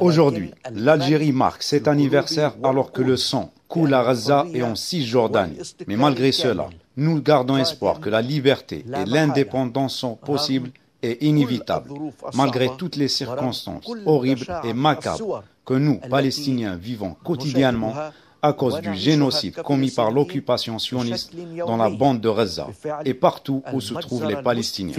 Aujourd'hui, l'Algérie marque cet anniversaire alors que le sang coule à Gaza et en Cisjordanie. Mais malgré cela, nous gardons espoir que la liberté et l'indépendance sont possibles et inévitables, malgré toutes les circonstances horribles et macabres que nous, Palestiniens, vivons quotidiennement à cause du génocide commis par l'occupation sioniste dans la bande de Gaza et partout où se trouvent les Palestiniens.